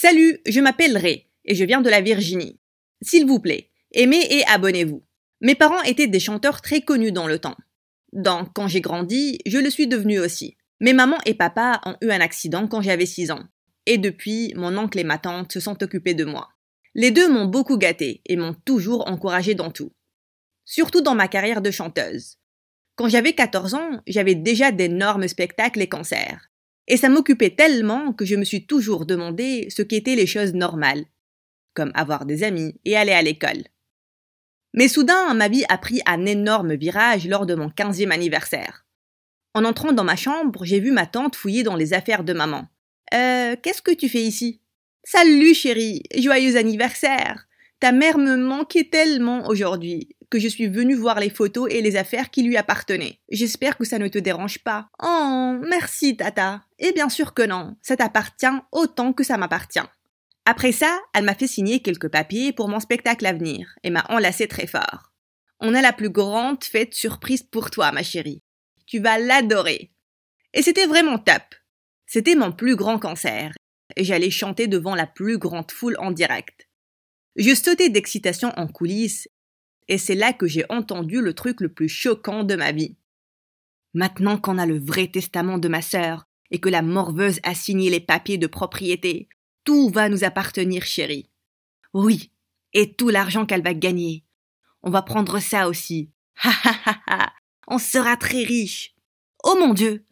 Salut, je m'appelle Ray et je viens de la Virginie. S'il vous plaît, aimez et abonnez-vous. Mes parents étaient des chanteurs très connus dans le temps. Donc, quand j'ai grandi, je le suis devenu aussi. Mes mamans et papa ont eu un accident quand j'avais 6 ans. Et depuis, mon oncle et ma tante se sont occupés de moi. Les deux m'ont beaucoup gâté et m'ont toujours encouragé dans tout. Surtout dans ma carrière de chanteuse. Quand j'avais 14 ans, j'avais déjà d'énormes spectacles et concerts et ça m'occupait tellement que je me suis toujours demandé ce qu'étaient les choses normales, comme avoir des amis et aller à l'école. Mais soudain, ma vie a pris un énorme virage lors de mon 15e anniversaire. En entrant dans ma chambre, j'ai vu ma tante fouiller dans les affaires de maman. Euh, qu'est-ce que tu fais ici Salut chérie, joyeux anniversaire Ta mère me manquait tellement aujourd'hui que je suis venue voir les photos et les affaires qui lui appartenaient. J'espère que ça ne te dérange pas. Oh, merci, Tata. Et bien sûr que non, ça t'appartient autant que ça m'appartient. Après ça, elle m'a fait signer quelques papiers pour mon spectacle à venir et m'a enlacé très fort. On a la plus grande fête surprise pour toi, ma chérie. Tu vas l'adorer. Et c'était vraiment top. C'était mon plus grand concert et j'allais chanter devant la plus grande foule en direct. Je sautais d'excitation en coulisses et c'est là que j'ai entendu le truc le plus choquant de ma vie. Maintenant qu'on a le vrai testament de ma sœur, et que la morveuse a signé les papiers de propriété, tout va nous appartenir, chérie. Oui, et tout l'argent qu'elle va gagner. On va prendre ça aussi. Ha ha ha ha. On sera très riche. Oh mon Dieu.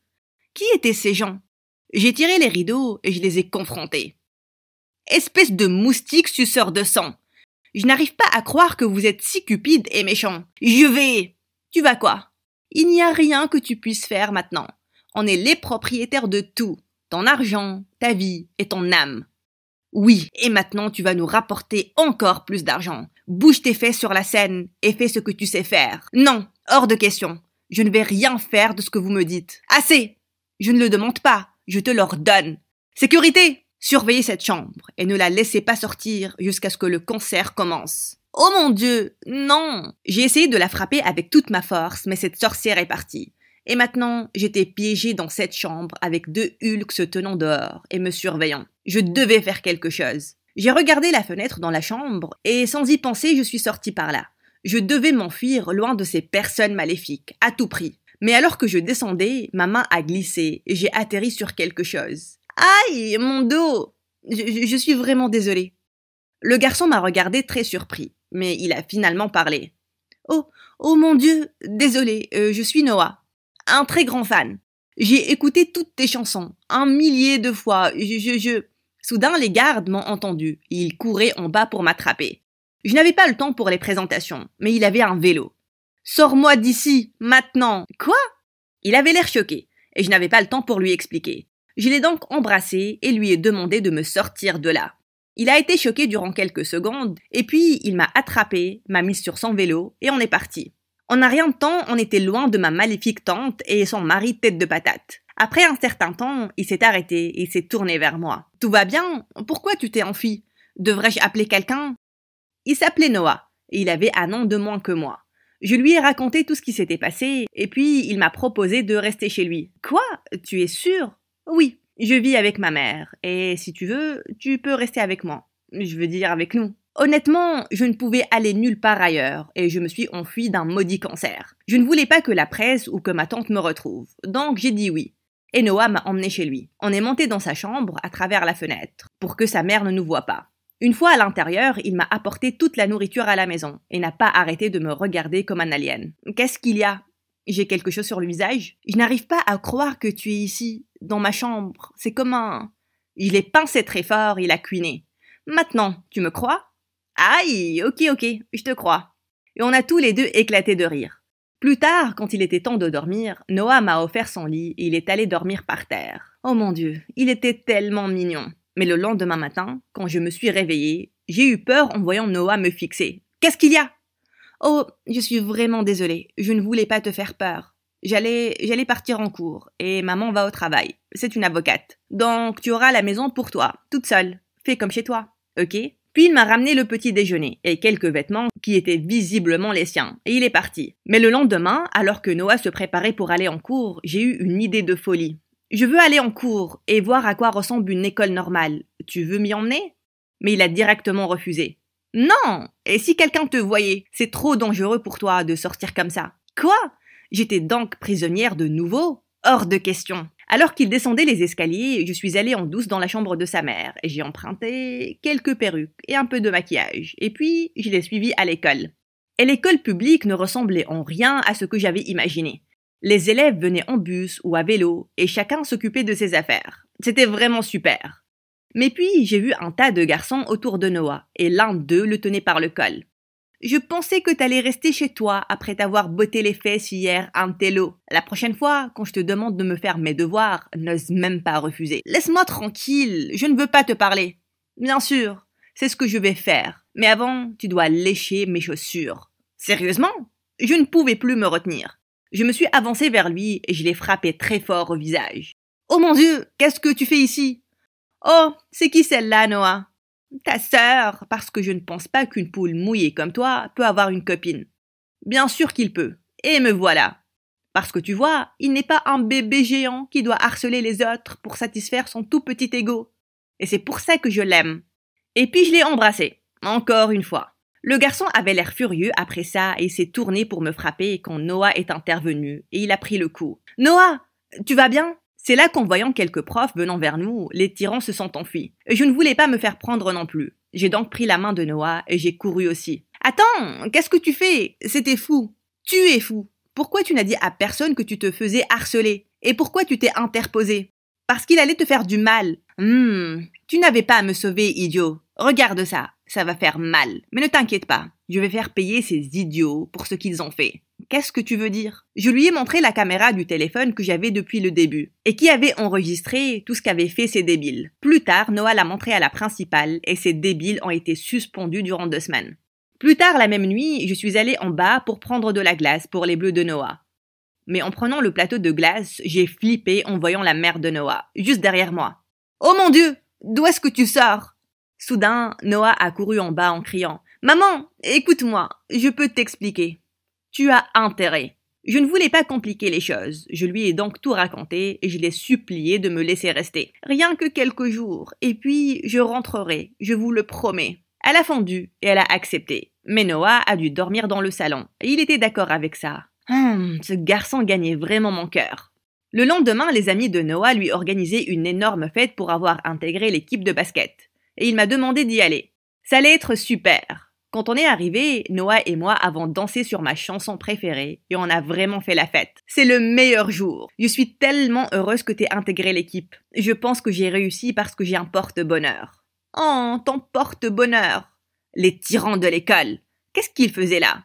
Qui étaient ces gens? J'ai tiré les rideaux et je les ai confrontés. Espèce de moustique suceur de sang. Je n'arrive pas à croire que vous êtes si cupide et méchant. Je vais. Tu vas quoi? Il n'y a rien que tu puisses faire maintenant. On est les propriétaires de tout. Ton argent, ta vie et ton âme. Oui, et maintenant tu vas nous rapporter encore plus d'argent. Bouge tes fesses sur la scène et fais ce que tu sais faire. Non, hors de question. Je ne vais rien faire de ce que vous me dites. Assez. Je ne le demande pas. Je te l'ordonne. Sécurité. Surveillez cette chambre et ne la laissez pas sortir jusqu'à ce que le concert commence. Oh mon Dieu, non J'ai essayé de la frapper avec toute ma force, mais cette sorcière est partie. Et maintenant, j'étais piégée dans cette chambre avec deux hulks se tenant dehors et me surveillant. Je devais faire quelque chose. J'ai regardé la fenêtre dans la chambre et sans y penser, je suis sortie par là. Je devais m'enfuir loin de ces personnes maléfiques, à tout prix. Mais alors que je descendais, ma main a glissé et j'ai atterri sur quelque chose. Aïe, mon dos je, suis vraiment désolée. Le garçon m'a regardé très surpris, mais il a finalement parlé. Oh, oh mon Dieu, désolé, euh, je suis Noah. Un très grand fan. J'ai écouté toutes tes chansons, un millier de fois. Je, je, je. Soudain, les gardes m'ont entendu. Ils couraient en bas pour m'attraper. Je n'avais pas le temps pour les présentations, mais il avait un vélo. Sors-moi d'ici, maintenant. Quoi Il avait l'air choqué, et je n'avais pas le temps pour lui expliquer. Je l'ai donc embrassé et lui ai demandé de me sortir de là. Il a été choqué durant quelques secondes, et puis il m'a attrapé, m'a mis sur son vélo, et on est parti. En un rien de temps, on était loin de ma maléfique tante et son mari tête de patate. Après un certain temps, il s'est arrêté et s'est tourné vers moi. Tout va bien Pourquoi tu t'es enfui Devrais-je appeler quelqu'un Il s'appelait Noah, et il avait un an de moins que moi. Je lui ai raconté tout ce qui s'était passé, et puis il m'a proposé de rester chez lui. Quoi Tu es sûr oui, je vis avec ma mère, et si tu veux, tu peux rester avec moi. Je veux dire avec nous. Honnêtement, je ne pouvais aller nulle part ailleurs, et je me suis enfuie d'un maudit cancer. Je ne voulais pas que la presse ou que ma tante me retrouve, donc j'ai dit oui. Et Noah m'a emmené chez lui. On est monté dans sa chambre à travers la fenêtre, pour que sa mère ne nous voie pas. Une fois à l'intérieur, il m'a apporté toute la nourriture à la maison, et n'a pas arrêté de me regarder comme un alien. Qu'est-ce qu'il y a j'ai quelque chose sur le visage. Je n'arrive pas à croire que tu es ici, dans ma chambre. C'est comme un... Il est pincé très fort, il a cuiné. Maintenant, tu me crois Aïe, ok, ok, je te crois. Et on a tous les deux éclaté de rire. Plus tard, quand il était temps de dormir, Noah m'a offert son lit et il est allé dormir par terre. Oh mon Dieu, il était tellement mignon. Mais le lendemain matin, quand je me suis réveillée, j'ai eu peur en voyant Noah me fixer. Qu'est-ce qu'il y a Oh, je suis vraiment désolée, je ne voulais pas te faire peur. J'allais, j'allais partir en cours, et maman va au travail. C'est une avocate. Donc tu auras la maison pour toi, toute seule. Fais comme chez toi, ok Puis il m'a ramené le petit déjeuner et quelques vêtements qui étaient visiblement les siens, et il est parti. Mais le lendemain, alors que Noah se préparait pour aller en cours, j'ai eu une idée de folie. Je veux aller en cours et voir à quoi ressemble une école normale. Tu veux m'y emmener Mais il a directement refusé. Non Et si quelqu'un te voyait C'est trop dangereux pour toi de sortir comme ça. Quoi J'étais donc prisonnière de nouveau Hors de question. Alors qu'il descendait les escaliers, je suis allée en douce dans la chambre de sa mère. et J'ai emprunté quelques perruques et un peu de maquillage. Et puis, je l'ai suivi à l'école. Et l'école publique ne ressemblait en rien à ce que j'avais imaginé. Les élèves venaient en bus ou à vélo et chacun s'occupait de ses affaires. C'était vraiment super. Mais puis j'ai vu un tas de garçons autour de Noah, et l'un d'eux le tenait par le col. Je pensais que t'allais rester chez toi après t'avoir botté les fesses hier, un télo. La prochaine fois, quand je te demande de me faire mes devoirs, n'ose même pas refuser. Laisse-moi tranquille, je ne veux pas te parler. Bien sûr, c'est ce que je vais faire. Mais avant, tu dois lécher mes chaussures. Sérieusement Je ne pouvais plus me retenir. Je me suis avancé vers lui et je l'ai frappé très fort au visage. Oh mon Dieu, qu'est-ce que tu fais ici Oh, c'est qui celle-là, Noah Ta sœur, parce que je ne pense pas qu'une poule mouillée comme toi peut avoir une copine. Bien sûr qu'il peut. Et me voilà. Parce que tu vois, il n'est pas un bébé géant qui doit harceler les autres pour satisfaire son tout petit ego. Et c'est pour ça que je l'aime. Et puis je l'ai embrassé. Encore une fois. Le garçon avait l'air furieux après ça et s'est tourné pour me frapper quand Noah est intervenu et il a pris le coup. Noah, tu vas bien c'est là qu'en voyant quelques profs venant vers nous, les tyrans se sont enfuis. Je ne voulais pas me faire prendre non plus. J'ai donc pris la main de Noah et j'ai couru aussi. Attends, qu'est-ce que tu fais C'était fou. Tu es fou. Pourquoi tu n'as dit à personne que tu te faisais harceler Et pourquoi tu t'es interposé Parce qu'il allait te faire du mal. Hum, tu n'avais pas à me sauver, idiot. Regarde ça, ça va faire mal. Mais ne t'inquiète pas, je vais faire payer ces idiots pour ce qu'ils ont fait. Qu'est-ce que tu veux dire Je lui ai montré la caméra du téléphone que j'avais depuis le début et qui avait enregistré tout ce qu'avaient fait ces débiles. Plus tard, Noah l'a montré à la principale et ces débiles ont été suspendus durant deux semaines. Plus tard la même nuit, je suis allée en bas pour prendre de la glace pour les bleus de Noah. Mais en prenant le plateau de glace, j'ai flippé en voyant la mère de Noah, juste derrière moi. Oh mon Dieu D'où est-ce que tu sors Soudain, Noah a couru en bas en criant Maman, écoute-moi, je peux t'expliquer. Tu as intérêt. Je ne voulais pas compliquer les choses, je lui ai donc tout raconté et je l'ai supplié de me laisser rester. Rien que quelques jours, et puis je rentrerai, je vous le promets. Elle a fondu et elle a accepté. Mais Noah a dû dormir dans le salon, et il était d'accord avec ça. Hum, ce garçon gagnait vraiment mon cœur. Le lendemain, les amis de Noah lui organisaient une énorme fête pour avoir intégré l'équipe de basket. Et il m'a demandé d'y aller. Ça allait être super. Quand on est arrivé, Noah et moi avons dansé sur ma chanson préférée et on a vraiment fait la fête. C'est le meilleur jour. Je suis tellement heureuse que t'aies intégré l'équipe. Je pense que j'ai réussi parce que j'ai un porte-bonheur. Oh, ton porte-bonheur. Les tyrans de l'école. Qu'est-ce qu'ils faisaient là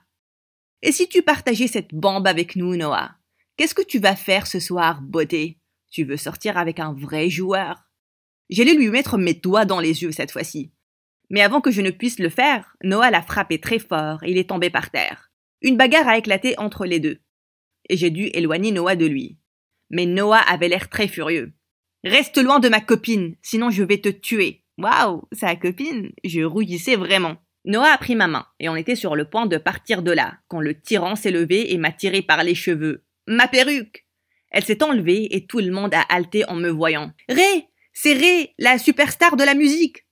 Et si tu partageais cette bombe avec nous, Noah Qu'est-ce que tu vas faire ce soir, beauté Tu veux sortir avec un vrai joueur J'allais lui mettre mes doigts dans les yeux cette fois-ci. Mais avant que je ne puisse le faire, Noah l'a frappé très fort et il est tombé par terre. Une bagarre a éclaté entre les deux. Et j'ai dû éloigner Noah de lui. Mais Noah avait l'air très furieux. Reste loin de ma copine, sinon je vais te tuer. Waouh, sa copine, je rougissais vraiment. Noah a pris ma main, et on était sur le point de partir de là, quand le tyran s'est levé et m'a tiré par les cheveux. Ma perruque Elle s'est enlevée et tout le monde a halté en me voyant. Ré C'est Ré, la superstar de la musique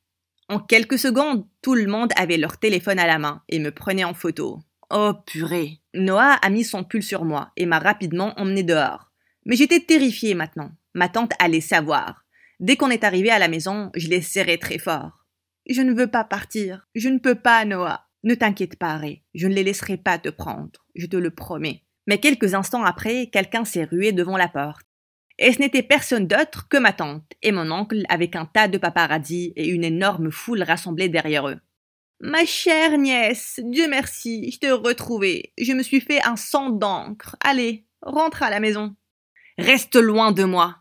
en quelques secondes, tout le monde avait leur téléphone à la main et me prenait en photo. Oh purée. Noah a mis son pull sur moi et m'a rapidement emmené dehors. Mais j'étais terrifiée maintenant. Ma tante allait savoir. Dès qu'on est arrivé à la maison, je les serrais très fort. Je ne veux pas partir. Je ne peux pas, Noah. Ne t'inquiète pas, Ray. Je ne les laisserai pas te prendre. Je te le promets. Mais quelques instants après, quelqu'un s'est rué devant la porte et ce n'était personne d'autre que ma tante et mon oncle avec un tas de paparazzi et une énorme foule rassemblée derrière eux. Ma chère nièce, Dieu merci, je te retrouvais. Je me suis fait un sang d'encre. Allez, rentre à la maison. Reste loin de moi.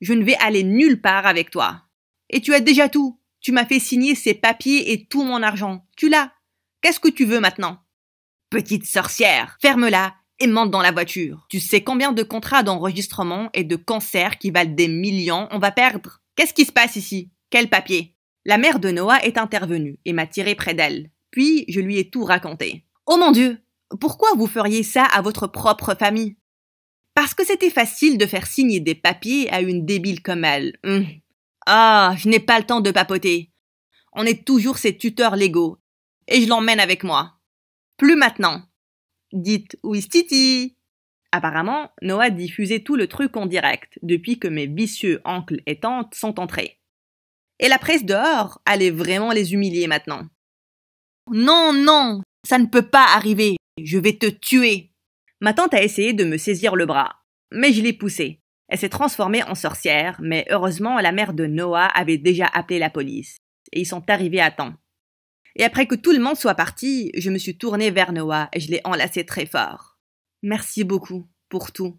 Je ne vais aller nulle part avec toi. Et tu as déjà tout. Tu m'as fait signer ces papiers et tout mon argent. Tu l'as. Qu'est-ce que tu veux maintenant? Petite sorcière, ferme-la monte dans la voiture. Tu sais combien de contrats d'enregistrement et de cancers qui valent des millions on va perdre Qu'est-ce qui se passe ici Quel papier La mère de Noah est intervenue et m'a tiré près d'elle. Puis je lui ai tout raconté. Oh mon Dieu Pourquoi vous feriez ça à votre propre famille Parce que c'était facile de faire signer des papiers à une débile comme elle. Hum. Ah, je n'ai pas le temps de papoter. On est toujours ses tuteurs légaux. Et je l'emmène avec moi. Plus maintenant. Dites Titi ?» Apparemment, Noah diffusait tout le truc en direct depuis que mes vicieux oncles et tantes sont entrés. Et la presse dehors allait vraiment les humilier maintenant. Non, non, ça ne peut pas arriver, je vais te tuer. Ma tante a essayé de me saisir le bras, mais je l'ai poussée. Elle s'est transformée en sorcière, mais heureusement la mère de Noah avait déjà appelé la police, et ils sont arrivés à temps. Et après que tout le monde soit parti, je me suis tournée vers Noah et je l'ai enlacé très fort. Merci beaucoup pour tout.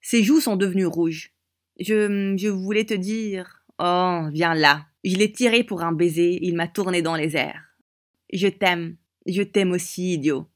Ses joues sont devenues rouges. Je, je voulais te dire. Oh, viens là. Je l'ai tiré pour un baiser, il m'a tourné dans les airs. Je t'aime. Je t'aime aussi, idiot.